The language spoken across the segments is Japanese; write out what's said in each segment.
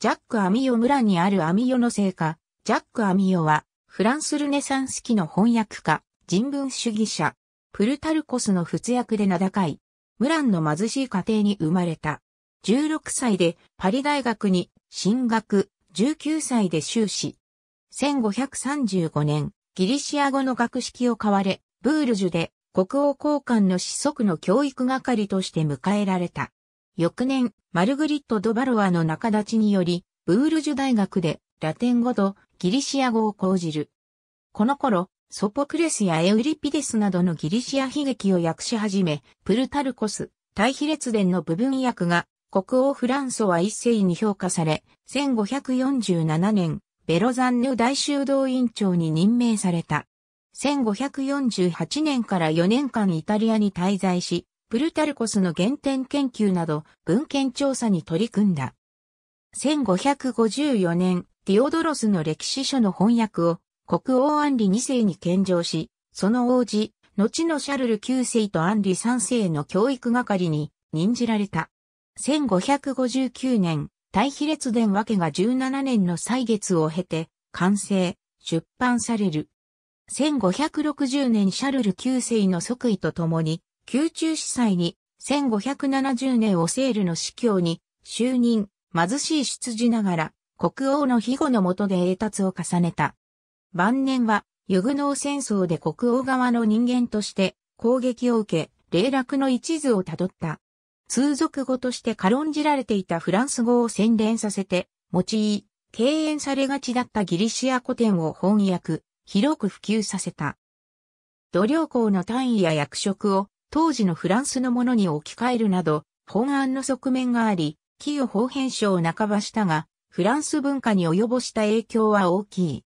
ジャック・アミオ村にあるアミオの聖家、ジャック・アミオは、フランスルネサンス期の翻訳家、人文主義者、プルタルコスの仏役で名高い、ムランの貧しい家庭に生まれた。16歳でパリ大学に進学、19歳で修士。1535年、ギリシア語の学識を買われ、ブールジュで国王交換の子息の教育係として迎えられた。翌年、マルグリット・ド・バロワの仲立ちにより、ブールジュ大学でラテン語とギリシア語を講じる。この頃、ソポクレスやエウリピデスなどのギリシア悲劇を訳し始め、プルタルコス、大比列伝の部分訳が、国王フランソは一世に評価され、1547年、ベロザンヌ大修道院長に任命された。1548年から4年間イタリアに滞在し、プルタルコスの原点研究など文献調査に取り組んだ。1554年、ディオドロスの歴史書の翻訳を国王アンリ2世に献上し、その王子、後のシャルル9世とアンリ3世の教育係に任じられた。1559年、大比列伝わけが17年の歳月を経て、完成、出版される。1560年シャルル9世の即位とともに、宮中司祭に1570年オセールの司教に就任、貧しい出自ながら国王の庇護の下で栄達を重ねた。晩年はユグノー戦争で国王側の人間として攻撃を受け、霊落の一途をたどった。通俗語として軽んじられていたフランス語を洗練させて、用い、敬遠されがちだったギリシア古典を翻訳、広く普及させた。土良公の単位や役職を当時のフランスのものに置き換えるなど、本案の側面があり、寄与法編集を半ばしたが、フランス文化に及ぼした影響は大きい。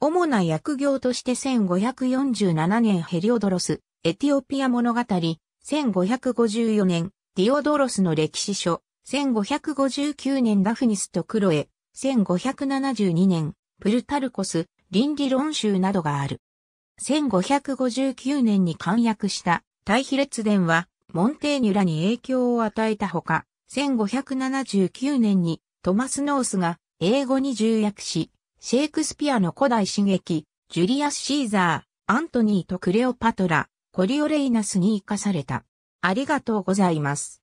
主な役業として1547年ヘリオドロス、エティオピア物語、1554年、ディオドロスの歴史書、1559年ダフニスとクロエ、1572年、プルタルコス、倫理論集などがある。1559年に簡約した対比列伝は、モンテーニュらに影響を与えたほか、1579年にトマス・ノースが英語に重訳し、シェイクスピアの古代刺激、ジュリアス・シーザー、アントニーとクレオパトラ、コリオレイナスに生かされた。ありがとうございます。